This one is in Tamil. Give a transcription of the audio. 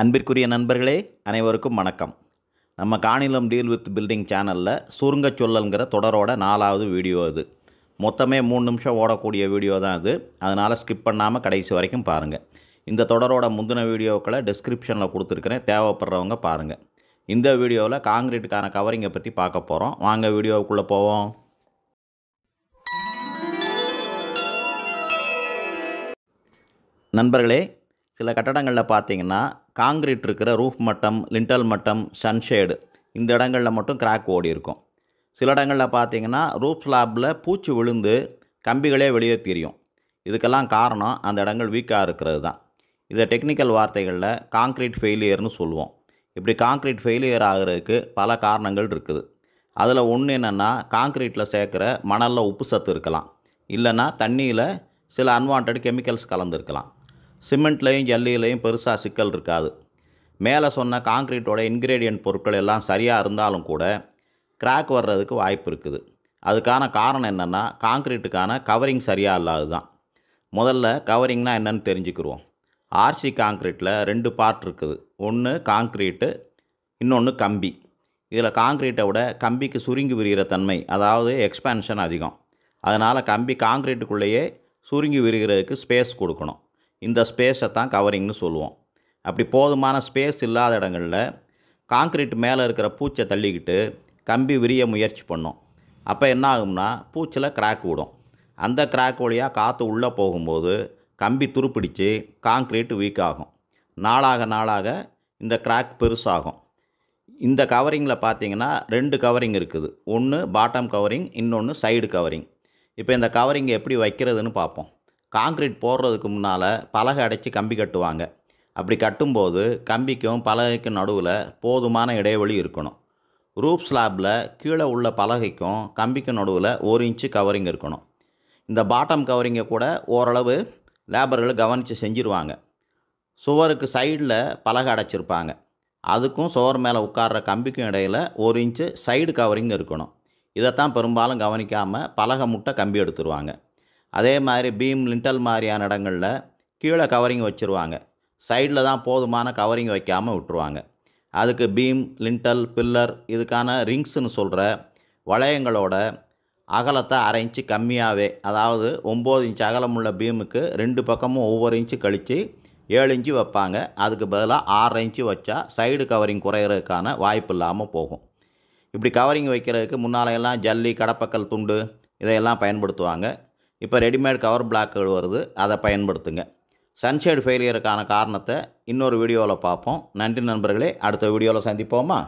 அன்பிற்குரிய நண்பர்களே அனைவருக்கும் வணக்கம் நம்ம காணிலம் டீல் வித் பில்டிங் சேனலில் சுருங்க சொல்லல்ங்கிற தொடரோட நாலாவது வீடியோ அது மொத்தமே மூணு நிமிஷம் ஓடக்கூடிய வீடியோ தான் அது அதனால் ஸ்கிப் பண்ணாமல் கடைசி வரைக்கும் பாருங்கள் இந்த தொடரோட முந்தின வீடியோக்களை டிஸ்கிரிப்ஷனில் கொடுத்துருக்குறேன் தேவைப்படுறவங்க பாருங்கள் இந்த வீடியோவில் காங்கிரீட்டுக்கான கவரிங்கை பற்றி பார்க்க போகிறோம் வாங்க வீடியோவுக்குள்ளே போவோம் நண்பர்களே சில கட்டடங்களில் பார்த்தீங்கன்னா காங்கிரீட் இருக்கிற ரூஃப் மட்டம் லிண்டல் மட்டம் சன்ஷேடு இந்த இடங்களில் மட்டும் கிராக் ஓடி இருக்கும் சில இடங்களில் பார்த்தீங்கன்னா ரூஃப் ஸ்லாப்பில் பூச்சி விழுந்து கம்பிகளே வெளியே தெரியும் இதுக்கெல்லாம் காரணம் அந்த இடங்கள் வீக்காக இருக்கிறது தான் இதை டெக்னிக்கல் வார்த்தைகளில் காங்க்ரீட் ஃபெயிலியர்னு சொல்லுவோம் இப்படி காங்க்ரீட் ஃபெயிலியர் ஆகிறதுக்கு பல காரணங்கள் இருக்குது அதில் ஒன்று என்னென்னா காங்க்ரீட்டில் சேர்க்குற மணலில் உப்பு சத்து இருக்கலாம் இல்லைன்னா தண்ணியில் சில அன்வான்ட் கெமிக்கல்ஸ் கலந்துருக்கலாம் சிமெண்ட்லேயும் ஜல்லியிலையும் பெருசாக சிக்கல் இருக்காது மேலே சொன்ன காங்க்ரீட்டோட இன்க்ரீடியன்ட் பொருட்கள் எல்லாம் சரியாக இருந்தாலும் கூட கிராக் வர்றதுக்கு வாய்ப்பு இருக்குது அதுக்கான காரணம் என்னென்னா காங்க்ரீட்டுக்கான கவரிங் சரியாக இல்லாது தான் முதல்ல கவரிங்னால் என்னென்னு தெரிஞ்சுக்கிடுவோம் ஆர்சி காங்க்ரீட்டில் ரெண்டு பார்ட் இருக்குது ஒன்று காங்க்ரீட்டு இன்னொன்று கம்பி இதில் காங்க்ரீட்டை விட கம்பிக்கு சுருங்கி விரிகிற தன்மை அதாவது எக்ஸ்பேன்ஷன் அதிகம் அதனால் கம்பி காங்க்ரீட்டுக்குள்ளேயே சுருங்கி விரிகிறதுக்கு ஸ்பேஸ் கொடுக்கணும் இந்த ஸ்பேஸை தான் கவரிங்னு சொல்லுவோம் அப்படி போதுமான ஸ்பேஸ் இல்லாத இடங்களில் காங்க்ரீட் மேலே இருக்கிற பூச்சை தள்ளிக்கிட்டு கம்பி விரிய முயற்சி பண்ணோம் அப்போ என்ன ஆகும்னா பூச்சில் கிராக் விடும் அந்த கிராக் வழியாக காற்று உள்ளே போகும்போது கம்பி துருப்பிடித்து காங்க்ரீட் வீக் ஆகும் நாளாக நாளாக இந்த கிராக் பெருசாகும் இந்த கவரிங்கில் பார்த்தீங்கன்னா ரெண்டு கவரிங் இருக்குது ஒன்று பாட்டம் கவரிங் இன்னொன்று சைடு கவரிங் இப்போ இந்த கவரிங் எப்படி வைக்கிறதுன்னு பார்ப்போம் காங்க்ரீட் போடுறதுக்கு முன்னால் பலகை அடைச்சி கம்பி கட்டுவாங்க அப்படி கட்டும்போது கம்பிக்கும் பலகைக்கும் நடுவில் போதுமான இடைவெளி இருக்கணும் ரூப் ஸ்லாப்பில் கீழே உள்ள பலகைக்கும் கம்பிக்கும் நடுவில் ஒரு இன்ச்சு கவரிங் இருக்கணும் இந்த பாட்டம் கவரிங்கை கூட ஓரளவு லேபர்கள் கவனித்து செஞ்சுருவாங்க சுவருக்கு சைடில் பலகை அடைச்சிருப்பாங்க அதுக்கும் சுவர் மேலே உட்கார்ற கம்பிக்கும் இடையில் ஒரு இன்ச்சு சைடு கவரிங் இருக்கணும் இதைத்தான் பெரும்பாலும் கவனிக்காமல் பலகை முட்டை கம்பி எடுத்துருவாங்க அதே மாதிரி பீம் லிண்டல் மாதிரியான இடங்களில் கீழே கவரிங் வச்சுருவாங்க சைடில் தான் போதுமான கவரிங் வைக்காமல் விட்டுருவாங்க அதுக்கு பீம் லிண்டல் பில்லர் இதுக்கான ரிங்ஸ்னு சொல்கிற வளையங்களோட அகலத்தை அரை இன்ச்சு கம்மியாகவே அதாவது ஒம்பது இன்ச்சு அகலம் உள்ள பீமுக்கு ரெண்டு பக்கமும் ஒவ்வொரு இன்ச்சு கழித்து ஏழு இன்ச்சு வைப்பாங்க அதுக்கு பதிலாக ஆறு இன்ச்சு வச்சா சைடு கவரிங் குறையிறதுக்கான வாய்ப்பு இல்லாமல் போகும் இப்படி கவரிங் வைக்கிறதுக்கு முன்னாலையெல்லாம் ஜல்லி கடப்பக்கல் துண்டு இதையெல்லாம் பயன்படுத்துவாங்க இப்போ ரெடிமேட் கவர் பிளாக்குகள் வருது அதை பயன்படுத்துங்க சன்ஷேடு ஃபெயிலியருக்கான காரணத்தை இன்னொரு வீடியோவில் பார்ப்போம் நன்றி நண்பர்களே அடுத்த வீடியோவில் சந்திப்போமா